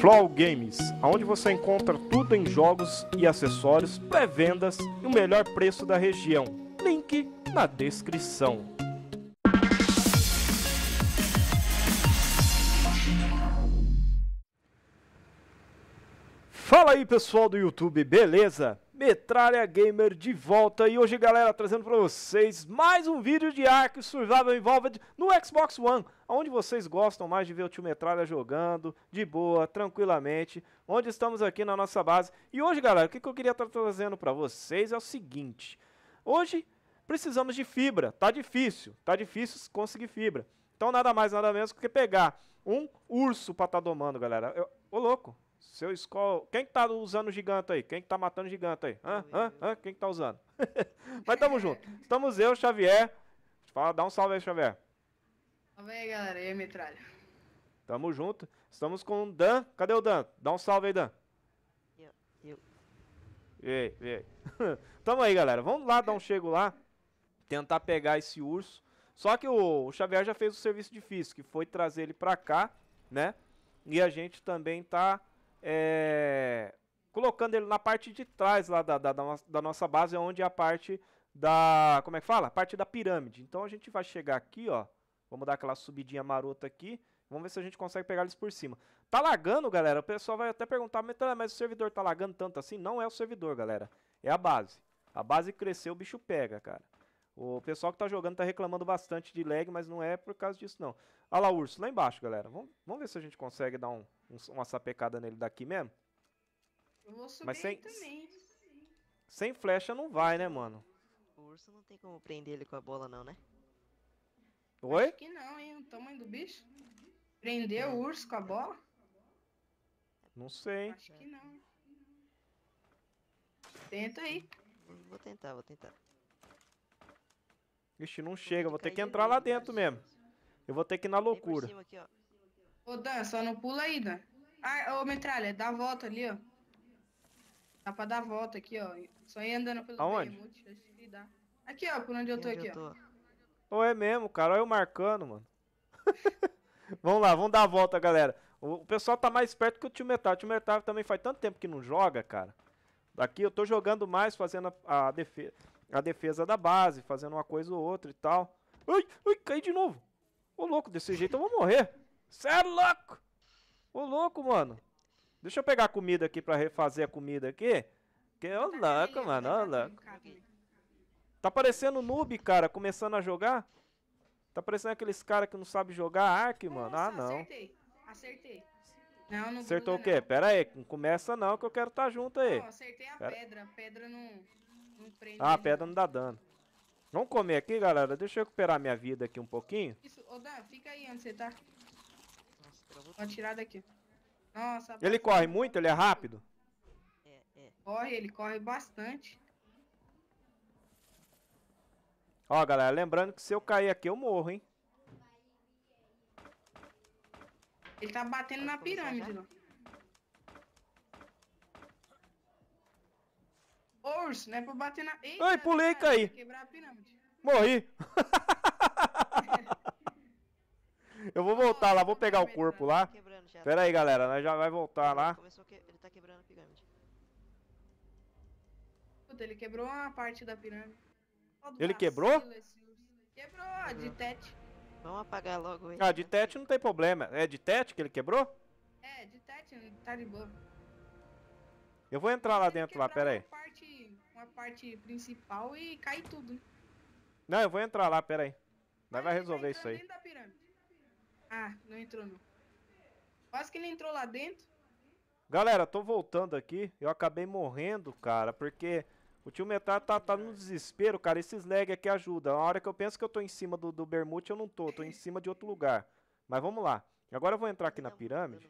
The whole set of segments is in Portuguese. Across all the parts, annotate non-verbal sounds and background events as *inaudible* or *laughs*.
Flow Games, onde você encontra tudo em jogos e acessórios, pré-vendas e o melhor preço da região. Link na descrição. Fala aí pessoal do YouTube, beleza? Metralha Gamer de volta e hoje galera trazendo para vocês mais um vídeo de Ark Survival Involved no Xbox One Onde vocês gostam mais de ver o tio Metralha jogando, de boa, tranquilamente Onde estamos aqui na nossa base E hoje galera, o que, que eu queria estar tá trazendo para vocês é o seguinte Hoje precisamos de fibra, tá difícil, tá difícil conseguir fibra Então nada mais nada menos que pegar um urso pra estar tá domando galera eu, Ô louco, seu escol Quem que tá usando o gigante aí? Quem que tá matando o gigante aí? Hã? Hã? Hã? Quem que tá usando? *laughs* Mas tamo junto. Estamos eu, Xavier. Fala, dá um salve aí, Xavier. Salve aí, galera. E aí, metralha. Tamo junto. Estamos com o Dan. Cadê o Dan? Dá um salve aí, Dan. Eu. eu. e aí. *laughs* tamo aí, galera. Vamos lá dar um chego lá. Tentar pegar esse urso. Só que o, o Xavier já fez o serviço difícil, que foi trazer ele pra cá, né? E a gente também tá é, colocando ele na parte de trás lá da, da, da, nossa base, é onde é a parte da, como é que fala? parte da pirâmide. Então a gente vai chegar aqui, ó, vamos dar aquela subidinha marota aqui, vamos ver se a gente consegue pegar eles por cima. Tá lagando, galera, o pessoal vai até perguntar, mas o servidor tá lagando tanto assim? Não é o servidor, galera, é a base. A base cresceu, o bicho pega, cara. O pessoal que tá jogando tá reclamando bastante de lag, mas não é por causa disso, não. Olha lá o urso, lá embaixo, galera. Vamos, vamos ver se a gente consegue dar um, uma sapecada nele daqui mesmo. Eu vou subir Mas sem, também. Sem flecha não vai, né, mano? O urso não tem como prender ele com a bola, não, né? Oi? Acho que não, hein? O tamanho do bicho. Prender é. o urso com a bola? Não sei. Acho que não. Tenta aí. Vou tentar, vou tentar. Ixi, não chega. Vou ter que entrar lá dentro né? mesmo. Eu vou ter que ir na loucura. Aqui, ó. Ô Dan, só não pula aí, Dan. Ah, ô metralha, dá a volta ali, ó. Dá pra dar a volta aqui, ó. Só ir andando pelo Aonde? Behemoth, acho que dá. Aqui, ó, por onde eu tô onde aqui, eu tô? ó. Então é mesmo, cara. Olha eu marcando, mano. *laughs* vamos lá, vamos dar a volta, galera. O pessoal tá mais perto que o Tio Metal. O Tio Metal também faz tanto tempo que não joga, cara. Daqui eu tô jogando mais, fazendo a, a, defesa, a defesa da base, fazendo uma coisa ou outra e tal. Ui, ui, caí de novo. Ô, louco, desse jeito eu vou morrer. Cê é louco! Ô louco, mano. Deixa eu pegar a comida aqui pra refazer a comida aqui. Que é louco, mano, tá ô louco. Tá, tá parecendo noob, cara, começando a jogar. Tá parecendo aqueles caras que não sabem jogar Ark, mano. ah, não. Acertei, acertei. Não, não Acertou o quê? Não. Pera aí, não começa não que eu quero estar tá junto aí. Não, acertei a Pera... pedra. A pedra não, não prende. Ah, a pedra não dá dano. Vamos comer aqui, galera. Deixa eu recuperar minha vida aqui um pouquinho. Isso, ô Dan, fica aí onde você tá. Vou atirar daqui. Nossa. Ele corre muito? Ele é rápido? É, é. Corre, ele corre bastante. Ó, galera, lembrando que se eu cair aqui, eu morro, hein? Ele tá batendo na pirâmide, não. Urso, não é pra bater na... Eita, Ai, pulei e caí. Quebrar a pirâmide. Morri. *laughs* Eu vou voltar lá, vou tá pegar o corpo lá. Tá pera aí, galera, nós já vai voltar lá. Ele tá quebrando a pirâmide. ele quebrou uma parte da pirâmide. Ele quebrou? Quebrou, de uhum. tete. Vamos apagar logo ele. Ah, né? de tete não tem problema. É de tete que ele quebrou? É, de tete, tá de boa. Eu vou entrar lá dentro lá, pera aí. Uma parte, uma parte principal e cair tudo. Não, eu vou entrar lá, pera aí. Nós vai resolver isso aí. Ah, não entrou não. Quase que ele entrou lá dentro. Galera, tô voltando aqui. Eu acabei morrendo, cara, porque o tio Metal tá, tá, tá no desespero, cara. Esses lag aqui ajudam. A hora que eu penso que eu tô em cima do, do Bermute, eu não tô. Tô em cima de outro lugar. Mas vamos lá. Agora eu vou entrar aqui na pirâmide.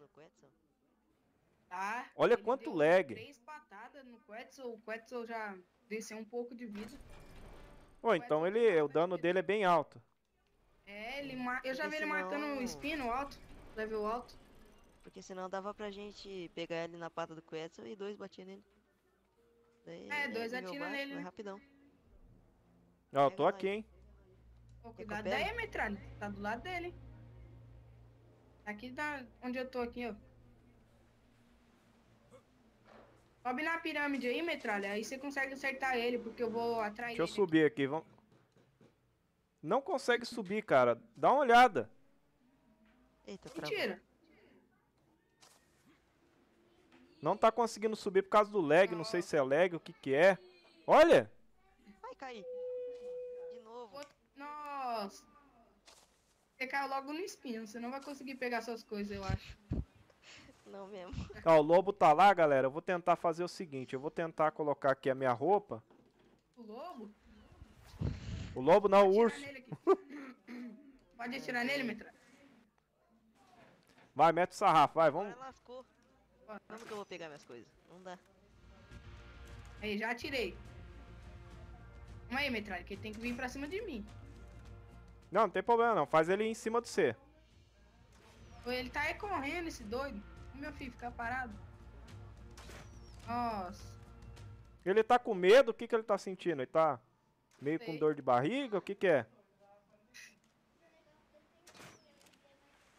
Tá. Olha quanto lag. Três patadas no Quetzal. O Quetzal já desceu um pouco de vida. Pô, então ele, tá o dano dele é bem alto. É, ele eu já Porque vi ele marcando um espino alto, level alto. Porque senão dava pra gente pegar ele na pata do Quetzal e dois batia nele. Daí, é, é dois atira nele. Né? Rapidão. Ó, ah, eu tô aqui, hein. Pô, cuidado daí, metralha. Tá do lado dele. Aqui da tá onde eu tô aqui, ó. Sobe na pirâmide aí, metralha. Aí você consegue acertar ele, porque eu vou atrair Deixa ele. eu subir aqui, vamos. Não consegue subir, cara. Dá uma olhada. Eita, Mentira. Não tá conseguindo subir por causa do lag. Não sei se é lag, o que que é. Olha! Vai cair. De novo. Nossa. Você caiu logo no espinho. Você não vai conseguir pegar suas coisas, eu acho. *laughs* Não mesmo. Ó, o lobo tá lá, galera. Eu vou tentar fazer o seguinte. Eu vou tentar colocar aqui a minha roupa. O lobo? O lobo não, o urso. Pode atirar nele, Mitra? Vai, mete o sarrafo, vai, vamos. Vai, Como que eu vou pegar minhas coisas? Não dá. Aí, já atirei. Calma aí, Metralha, que ele tem que vir pra cima de mim. Não, não tem problema não. Faz ele em cima do C. Ele tá aí correndo, esse doido. Meu filho, ficar parado. Nossa. Ele tá com medo? O que que ele tá sentindo? Ele tá... Meio com dor de barriga? O que que é?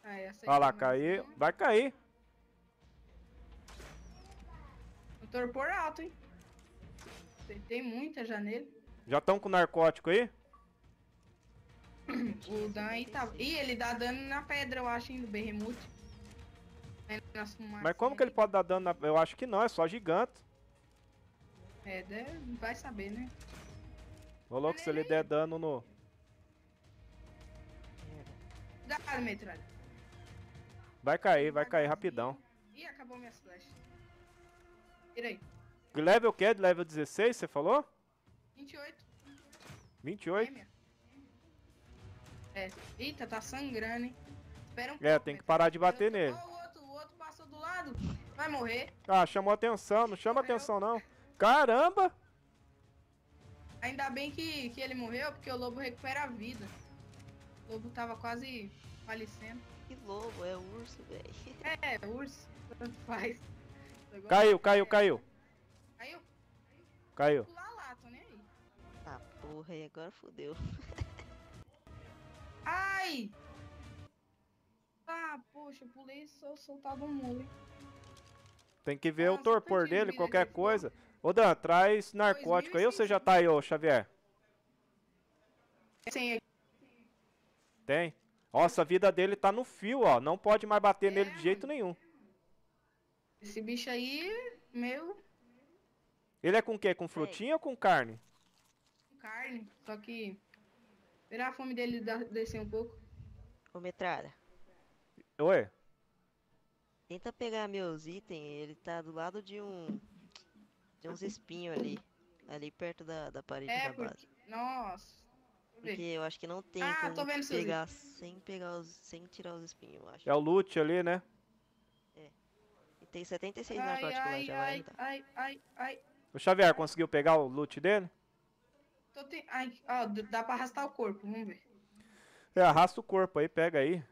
Ah, Olha lá, caiu. Vai cair. O torpor alto, hein? Tem muita janela. Já estão com narcótico aí? *clears throat* O Dan aí tá... Ih, ele dá dano na pedra, eu acho, hein, do Berremute. Mas como que ele pode dar dano na... Eu acho que não, é só gigante. É, vai saber, né? Ô louco, se ele der dano no. Vai cair, vai cair rapidão. Ih, acabou minha flash. Tirei. Level que é? Level 16, você falou? 28. 28? É. Eita, tá sangrando, hein? Espera um é, pouco. É, tem que parar de bater nele. O outro, o outro passou do lado. Vai morrer. Ah, chamou atenção. Não chama Morreu. atenção, não. Caramba! Ainda bem que, que ele morreu, porque o lobo recupera a vida. O lobo tava quase falecendo. Que lobo, é urso, velho. É, é, urso, tanto faz. *laughs* É. Caiu, caiu, caiu. Caiu? Caiu. Pular lá, tô nem aí. Ah, porra, e agora fodeu. *laughs* Ai! Ah, poxa, pulei e sou soltado um mole. Tem que ver ah, o torpor dele, qualquer é coisa. Ô Dan, traz narcótico aí ou você já tá aí, ô Xavier? Tem. Tem? Nossa, a vida dele tá no fio, ó. Não pode mais bater é, nele de é, jeito nenhum. Esse bicho aí, meu. Ele é com o quê? Com frutinha ou com carne? Com carne, só que. Esperar a fome dele descer um pouco. Ô, metralha. Oi? Tenta pegar meus itens, ele tá do lado de um tem uns espinhos ali. Ali perto da, da parede é, da base. Porque... Nossa. Porque eu acho que não tem ah, como pegar sem pegar os, sem tirar os espinhos, eu acho. É o loot ali, né? É. E tem 76 ai, narcóticos ai, lá, já ai, ai, ai, ai, O Xavier conseguiu pegar o loot dele? Tô te... Ai, ó, dá pra arrastar o corpo, vamos ver. É, arrasta o corpo aí, pega aí.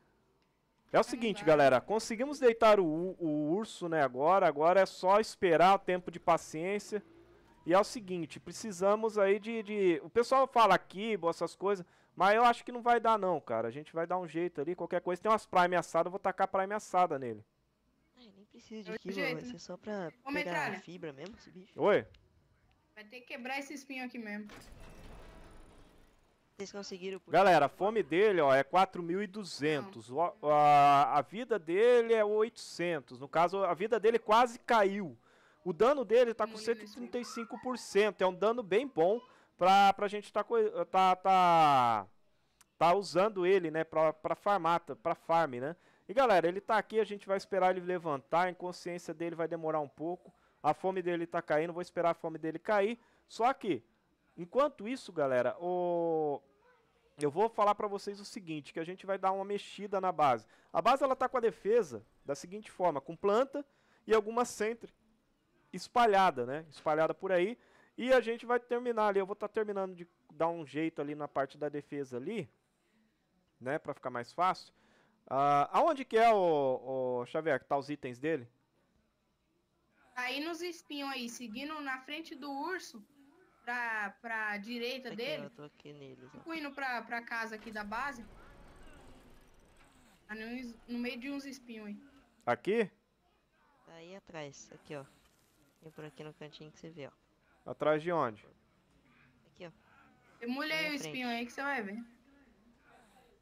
É o seguinte, galera, conseguimos deitar o, o, urso, né, agora, agora é só esperar o tempo de paciência. E é o seguinte, precisamos aí de, de... O pessoal fala aqui, essas coisas, mas eu acho que não vai dar não, cara. A gente vai dar um jeito ali, qualquer coisa. Tem umas prime assadas, eu vou tacar prime assada nele. Ai, ah, nem precisa de quilo, vai ser né? só pra Vou pegar metralha. fibra mesmo, esse bicho. Oi? Vai ter que quebrar esse espinho aqui mesmo. Vocês conseguiram puxar. Galera, a fome dele ó, é 4.200. Hum. A, a vida dele é 800. No caso, a vida dele quase caiu. O dano dele tá com 135%. É um dano bem bom pra, pra gente tá, tá, tá, tá usando ele, né? Pra, pra farmar, pra farm, né? E galera, ele tá aqui, a gente vai esperar ele levantar. A inconsciência dele vai demorar um pouco. A fome dele tá caindo, vou esperar a fome dele cair. Só que Enquanto isso, galera, o... eu vou falar para vocês o seguinte, que a gente vai dar uma mexida na base. A base ela tá com a defesa da seguinte forma, com planta e alguma sentry espalhada, né? Espalhada por aí. E a gente vai terminar ali, eu vou estar tá terminando de dar um jeito ali na parte da defesa ali, né, para ficar mais fácil. Uh, aonde que é o, o Xavier, que tá os itens dele? Tá aí nos espinhos aí, seguindo na frente do urso, pra, pra direita aqui, dele. Eu tô aqui nele. Fico tipo, indo pra, pra casa aqui da base. Tá no, no meio de uns espinhos aí. Aqui? Tá aí atrás, aqui ó. E por aqui no cantinho que você vê, ó. Atrás de onde? Aqui ó. Eu molhei o espinho frente. aí que você vai ver.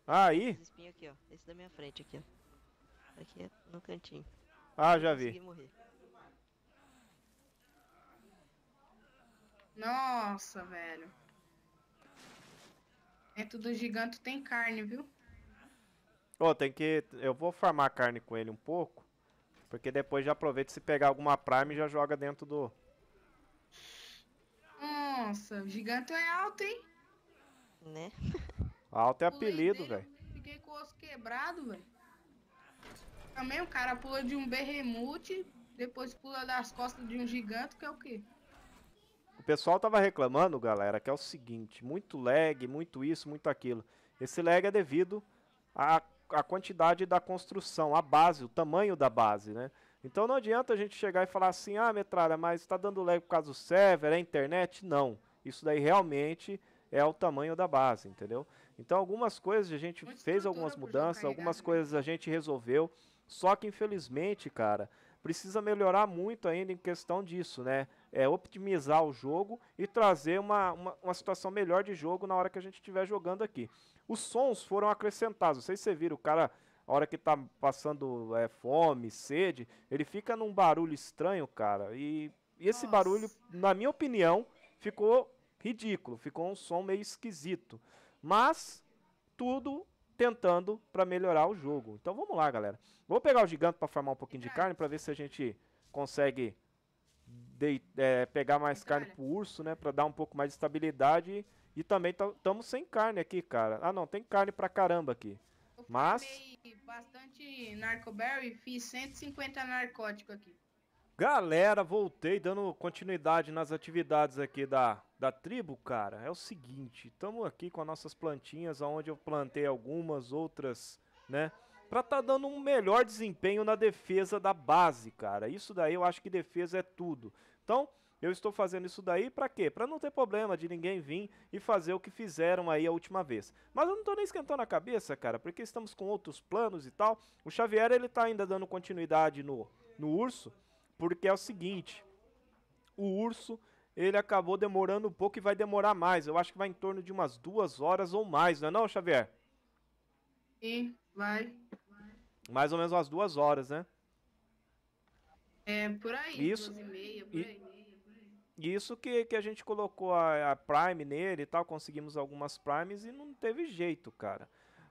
Ah, aí? Esse espinho aqui ó. Esse da minha frente aqui ó. Aqui no cantinho. Ah, já vi. Morrer. Nossa, velho. Dentro é do gigante tem carne, viu? Ô, oh, tem que... Eu vou farmar carne com ele um pouco. Porque depois já aproveita se pegar alguma prime e já joga dentro do... Nossa, o gigante é alto, hein? Né? *laughs* Alto é apelido, velho. Fiquei com o osso quebrado, velho. Também o cara pula de um berremute, depois pula das costas de um gigante, que é o quê? O pessoal tava reclamando, galera, que é o seguinte, muito lag, muito isso, muito aquilo. Esse lag é devido à, à quantidade da construção, a base, o tamanho da base, né? Então não adianta a gente chegar e falar assim, ah, metralha, mas está dando lag por causa do server, é internet? Não. Isso daí realmente é o tamanho da base, entendeu? Então algumas coisas a gente Muito fez algumas mudanças, algumas né? coisas a gente resolveu, só que infelizmente, cara, precisa melhorar muito ainda em questão disso, né? é, optimizar o jogo e trazer uma, uma, uma, situação melhor de jogo na hora que a gente estiver jogando aqui. Os sons foram acrescentados, não sei se você viram, o cara, a hora que tá passando é, fome, sede, ele fica num barulho estranho, cara, e, e esse Nossa. barulho, na minha opinião, ficou ridículo, ficou um som meio esquisito, mas tudo tentando para melhorar o jogo. Então vamos lá, galera. Vou pegar o gigante para farmar um pouquinho de carne para ver se a gente consegue de, é, pegar mais carne pro urso, né? Pra dar um pouco mais de estabilidade. E também estamos sem carne aqui, cara. Ah, não, tem carne pra caramba aqui. Eu Mas. bastante narcoberry fiz 150 narcóticos aqui. Galera, voltei dando continuidade nas atividades aqui da, da tribo, cara. É o seguinte, estamos aqui com as nossas plantinhas, onde eu plantei algumas outras, né? Pra tá dando um melhor desempenho na defesa da base, cara. Isso daí eu acho que defesa é tudo. Então, eu estou fazendo isso daí para quê? Para não ter problema de ninguém vir e fazer o que fizeram aí a última vez. Mas eu não tô nem esquentando a cabeça, cara, porque estamos com outros planos e tal. O Xavier, ele tá ainda dando continuidade no, no Urso, porque é o seguinte, o Urso, ele acabou demorando um pouco e vai demorar mais. Eu acho que vai em torno de umas duas horas ou mais, não é não, Xavier? Sim, vai. Mais ou menos umas duas horas, né? É, por aí, isso, 12 e meia, por e, aí. Isso que, que a gente colocou a, a Prime nele e tal, conseguimos algumas Primes e não teve jeito, cara.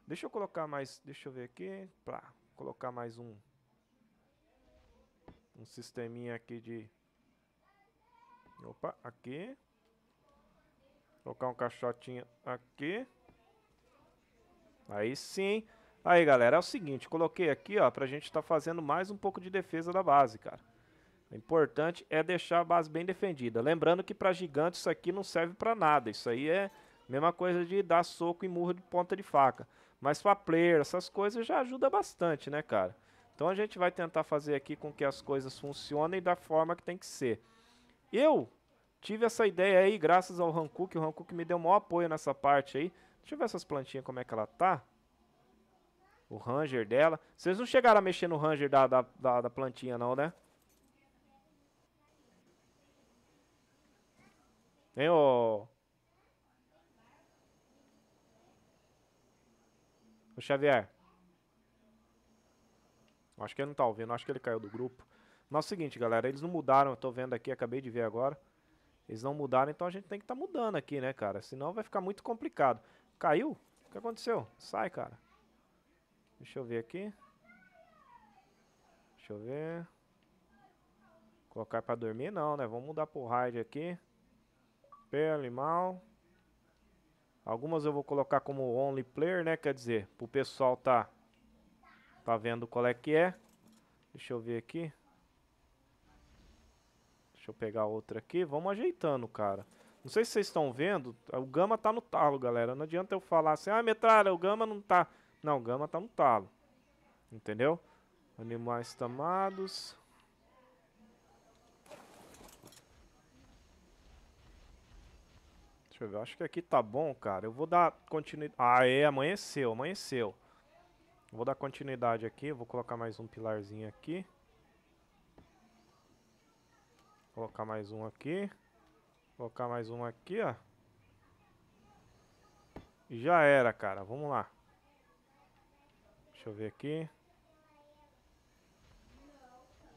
Deixa eu colocar mais, deixa eu ver aqui, pra colocar mais um um sisteminha aqui de opa, aqui colocar um caixotinho aqui aí sim Aí, galera, é o seguinte, coloquei aqui, ó, pra gente estar tá fazendo mais um pouco de defesa da base, cara. O importante é deixar a base bem defendida. Lembrando que pra gigante isso aqui não serve pra nada. Isso aí é mesma coisa de dar soco e murro de ponta de faca. Mas pra player, essas coisas já ajuda bastante, né, cara? Então a gente vai tentar fazer aqui com que as coisas funcionem da forma que tem que ser. Eu tive essa ideia aí graças ao Hankook. O Hankook me deu o maior apoio nessa parte aí. Deixa eu ver essas plantinhas como é que ela tá o Ranger dela. Vocês não chegaram a mexer no Ranger da, da, da, da plantinha, não, né? Vem ô... Ô, Xavier. Acho que ele não tá ouvindo, acho que ele caiu do grupo. Mas é o seguinte, galera, eles não mudaram, eu tô vendo aqui, acabei de ver agora. Eles não mudaram, então a gente tem que estar tá mudando aqui, né, cara? Senão vai ficar muito complicado. Caiu? O que aconteceu? Sai, cara. Deixa eu ver aqui. Deixa eu ver. Colocar pra dormir não, né? Vamos mudar pro hard aqui. Pele, mal. Algumas eu vou colocar como only player, né? Quer dizer, pro pessoal tá, tá vendo qual é que é. Deixa eu ver aqui. Deixa eu pegar outra aqui. Vamos ajeitando, cara. Não sei se vocês estão vendo, o Gama tá no talo, galera. Não adianta eu falar assim, ah, metralha, o Gama não tá. Não, Gama tá no talo. Entendeu? Animais tamados. Deixa eu ver, acho que aqui tá bom, cara. Eu vou dar continuidade... Ah, é, amanheceu, amanheceu. vou dar continuidade aqui, vou colocar mais um pilarzinho aqui. Colocar mais um aqui. Colocar mais um aqui, ó. E já era, cara. Vamos lá. Deixa eu ver aqui.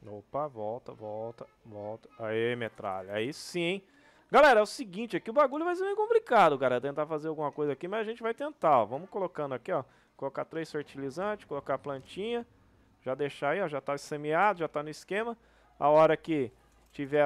Opa, volta, volta, volta. Aê, metralha. Aí sim, Galera, é o seguinte aqui, o bagulho vai ser meio complicado, cara, tentar fazer alguma coisa aqui, mas a gente vai tentar, ó. Vamos colocando aqui, ó, colocar três fertilizantes, colocar a plantinha, já deixar aí, ó, já tá semeado, já tá no esquema. A hora que tiver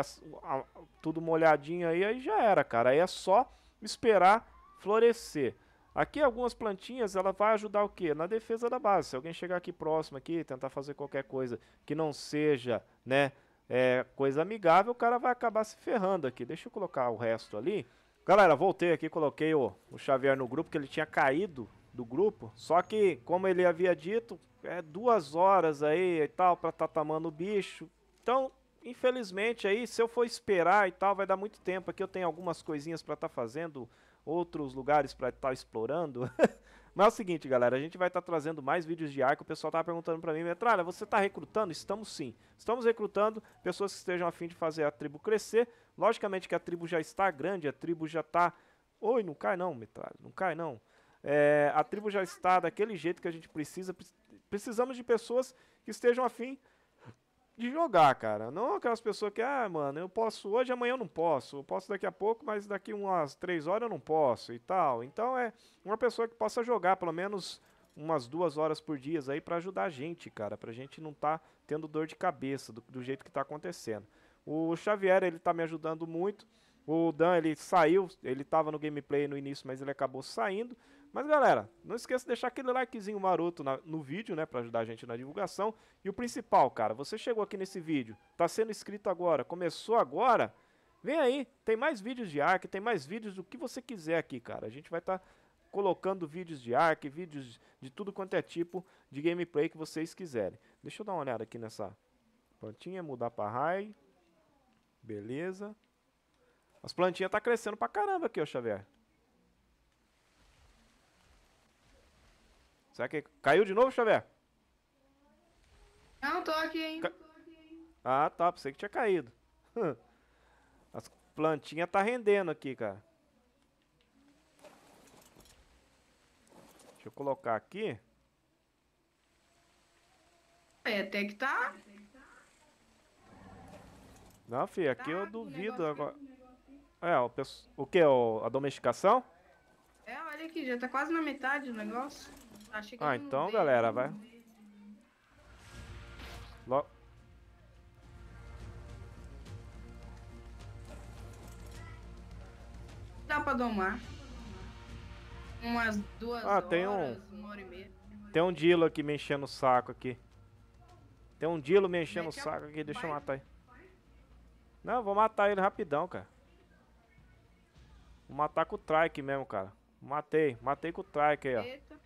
tudo molhadinho aí, aí já era, cara. Aí é só esperar florescer. Aqui algumas plantinhas, ela vai ajudar o quê? Na defesa da base. Se alguém chegar aqui próximo aqui, tentar fazer qualquer coisa que não seja, né, é, coisa amigável, o cara vai acabar se ferrando aqui. Deixa eu colocar o resto ali. Galera, voltei aqui, coloquei o, o Xavier no grupo, que ele tinha caído do grupo. Só que, como ele havia dito, é duas horas aí e tal para tá tamando o bicho. Então, infelizmente aí, se eu for esperar e tal, vai dar muito tempo. Aqui eu tenho algumas coisinhas para estar tá fazendo outros lugares para estar tá explorando. *laughs* Mas é o seguinte, galera, a gente vai estar tá trazendo mais vídeos de arco. O pessoal está perguntando para mim, Metralha, você está recrutando? Estamos sim. Estamos recrutando pessoas que estejam a fim de fazer a tribo crescer. Logicamente que a tribo já está grande, a tribo já está... Oi, não cai não, Metralha, não cai não. É, a tribo já está daquele jeito que a gente precisa. Precisamos de pessoas que estejam a fim de jogar, cara. Não aquelas pessoas que, ah, mano, eu posso hoje, amanhã eu não posso. Eu posso daqui a pouco, mas daqui umas três horas eu não posso e tal. Então é uma pessoa que possa jogar pelo menos umas duas horas por dia aí para ajudar a gente, cara. Pra gente não tá tendo dor de cabeça do, do, jeito que tá acontecendo. O Xavier, ele tá me ajudando muito. O Dan, ele saiu, ele tava no gameplay no início, mas ele acabou saindo. Mas galera, não esqueça de deixar aquele likezinho maroto na, no vídeo, né, para ajudar a gente na divulgação. E o principal, cara, você chegou aqui nesse vídeo, tá sendo inscrito agora, começou agora, vem aí, tem mais vídeos de ark, tem mais vídeos do que você quiser aqui, cara. A gente vai estar tá colocando vídeos de ark, vídeos de tudo quanto é tipo de gameplay que vocês quiserem. Deixa eu dar uma olhada aqui nessa plantinha, mudar para high. Beleza. As plantinhas tá crescendo pra caramba aqui, ó, Xavier. Será que caiu de novo, Xavier? Não, tô aqui, hein? Ca... Ah, tá, pensei que tinha caído. *laughs* As plantinhas tá rendendo aqui, cara. Deixa eu colocar aqui. É, até que tá. Não, filho, aqui tá, eu duvido agora. É, o, o que? A domesticação? É, olha aqui, já tá quase na metade o negócio ah, então, galera, vai. Logo. Dá pra domar. Umas duas ah, horas, tem um... Tem um Dilo aqui me enchendo o saco aqui. Tem um Dilo me enchendo o saco aqui, deixa eu matar ele. Não, vou matar ele rapidão, cara. Vou matar com o trike mesmo, cara. Matei, matei com o trike aí, ó. Eita.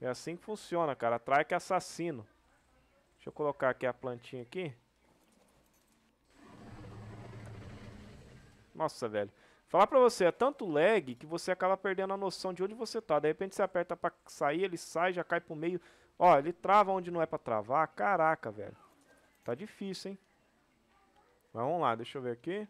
É assim que funciona, cara. Trai que é assassino. Deixa eu colocar aqui a plantinha aqui. Nossa, velho. Falar pra você, é tanto lag que você acaba perdendo a noção de onde você tá. De repente você aperta pra sair, ele sai, já cai pro meio. Ó, ele trava onde não é pra travar. Caraca, velho. Tá difícil, hein? Mas vamos lá, deixa eu ver aqui.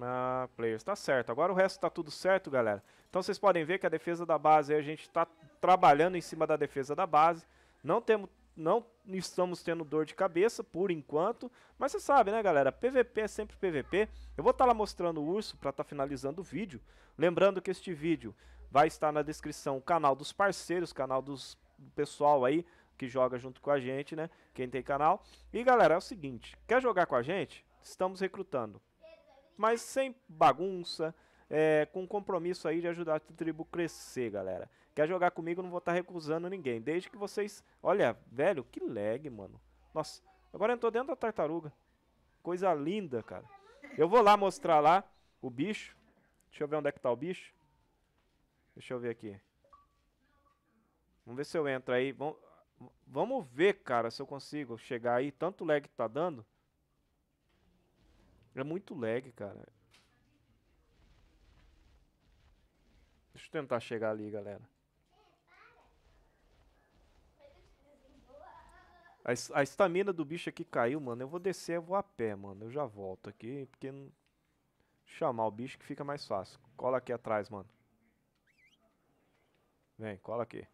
Ah, players, tá certo. Agora o resto tá tudo certo, galera. Então vocês podem ver que a defesa da base, a gente tá trabalhando em cima da defesa da base. Não temos não estamos tendo dor de cabeça por enquanto, mas você sabe, né, galera? PVP é sempre PVP. Eu vou estar tá lá mostrando o urso para estar tá finalizando o vídeo. Lembrando que este vídeo vai estar na descrição o canal dos parceiros, canal dos pessoal aí que joga junto com a gente, né? Quem tem canal. E galera, é o seguinte, quer jogar com a gente? Estamos recrutando mas sem bagunça, é, com compromisso aí de ajudar a tribo crescer, galera. Quer jogar comigo, não vou estar tá recusando ninguém, desde que vocês... Olha, velho, que lag, mano. Nossa, agora eu tô dentro da tartaruga. Coisa linda, cara. Eu vou lá mostrar lá o bicho. Deixa eu ver onde é que tá o bicho. Deixa eu ver aqui. Vamos ver se eu entro aí. Vamos ver, cara, se eu consigo chegar aí. Tanto lag que tá dando. É muito lag, cara. Deixa eu tentar chegar ali, galera. A estamina do bicho aqui caiu, mano. Eu vou descer, eu vou a pé, mano. Eu já volto aqui, porque... Chamar o bicho que fica mais fácil. Cola aqui atrás, mano. Vem, cola aqui.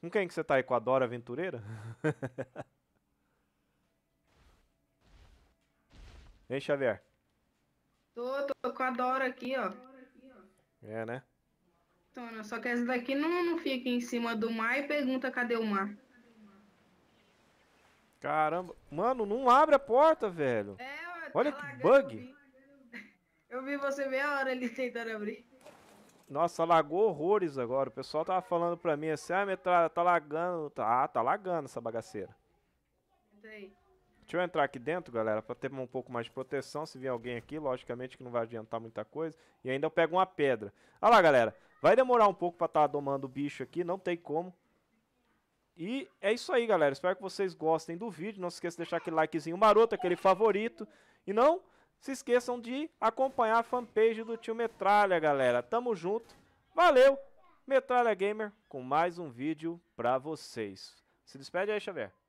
Com quem que você tá aí? Com a Dora Aventureira? *laughs* Vem Xavier? Tô, tô com a Dora aqui, ó. É, né? Tona, só que essa daqui não, não fica em cima do mar e pergunta cadê o mar. Caramba. Mano, não abre a porta, velho. É, tá Olha que bug. Eu vi. eu vi você meia a hora ele tentando abrir. Nossa, lagou horrores agora. O pessoal tava falando pra mim assim, ah, metralha tá, tá lagando. Tá, ah, tá lagando essa bagaceira. Entra aí. Deixa eu entrar aqui dentro, galera, para ter um pouco mais de proteção. Se vier alguém aqui, logicamente que não vai adiantar muita coisa. E ainda eu pego uma pedra. Olha lá, galera. Vai demorar um pouco para estar tá domando o bicho aqui, não tem como. E é isso aí, galera. Espero que vocês gostem do vídeo. Não se esqueça de deixar aquele likezinho maroto, aquele favorito. E não se esqueçam de acompanhar a fanpage do Tio Metralha, galera. Tamo junto. Valeu! Metralha Gamer com mais um vídeo pra vocês. Se despede aí, Xavier.